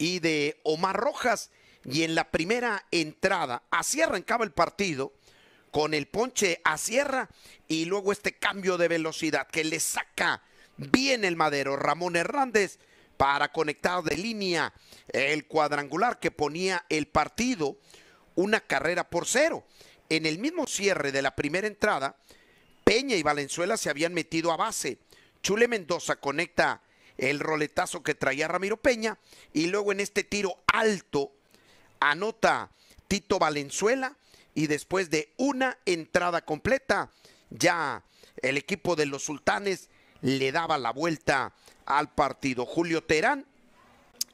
y de Omar Rojas. Y en la primera entrada, así arrancaba el partido con el ponche a sierra y luego este cambio de velocidad que le saca bien el madero Ramón Hernández para conectar de línea el cuadrangular que ponía el partido una carrera por cero. En el mismo cierre de la primera entrada, Peña y Valenzuela se habían metido a base. Chule Mendoza conecta el roletazo que traía Ramiro Peña y luego en este tiro alto anota Tito Valenzuela y después de una entrada completa ya el equipo de los sultanes le daba la vuelta al partido. Julio Terán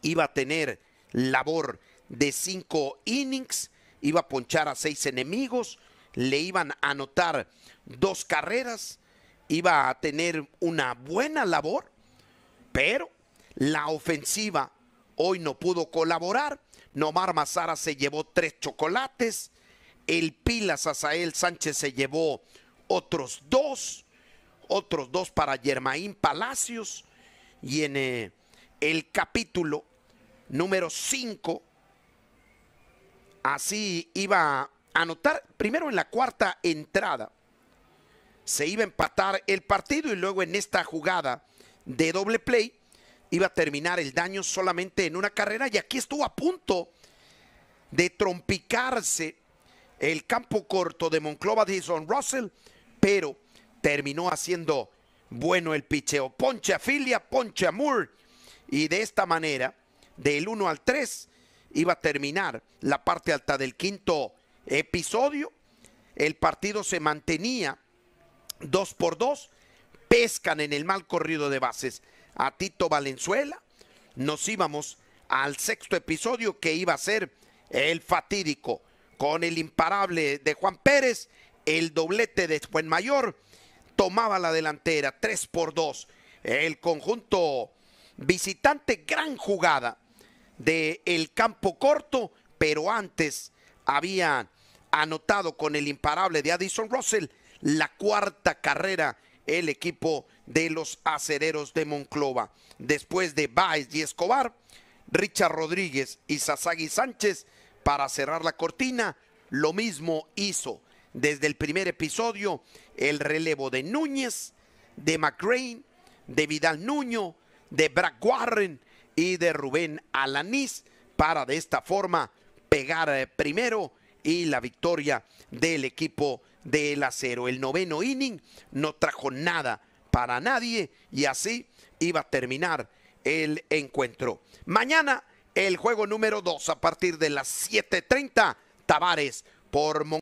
iba a tener labor de cinco innings, iba a ponchar a seis enemigos, le iban a anotar dos carreras, iba a tener una buena labor pero la ofensiva hoy no pudo colaborar. Nomar Mazara se llevó tres chocolates. El Pilas Azael Sánchez se llevó otros dos. Otros dos para Germaín Palacios. Y en eh, el capítulo número 5, así iba a anotar primero en la cuarta entrada. Se iba a empatar el partido y luego en esta jugada de doble play. Iba a terminar el daño solamente en una carrera y aquí estuvo a punto de trompicarse el campo corto de Monclova Dixon Russell, pero terminó haciendo bueno el picheo. Ponche a Filia, ponche a Moore y de esta manera, del 1 al 3, iba a terminar la parte alta del quinto episodio. El partido se mantenía 2 por 2 pescan en el mal corrido de bases a Tito Valenzuela, nos íbamos al sexto episodio que iba a ser el fatídico con el imparable de Juan Pérez, el doblete de Mayor tomaba la delantera 3 por 2. El conjunto visitante, gran jugada del el campo corto, pero antes había anotado con el imparable de Addison Russell la cuarta carrera el equipo de los acereros de Monclova. Después de Baez y Escobar, Richard Rodríguez y Sasagi Sánchez para cerrar la cortina, lo mismo hizo desde el primer episodio el relevo de Núñez, de McCrane, de Vidal Nuño, de Brad Warren y de Rubén Alanís para de esta forma pegar eh, primero y la victoria del equipo del acero. El noveno inning no trajo nada para nadie y así iba a terminar el encuentro. Mañana el juego número 2 a partir de las 7.30, Tavares por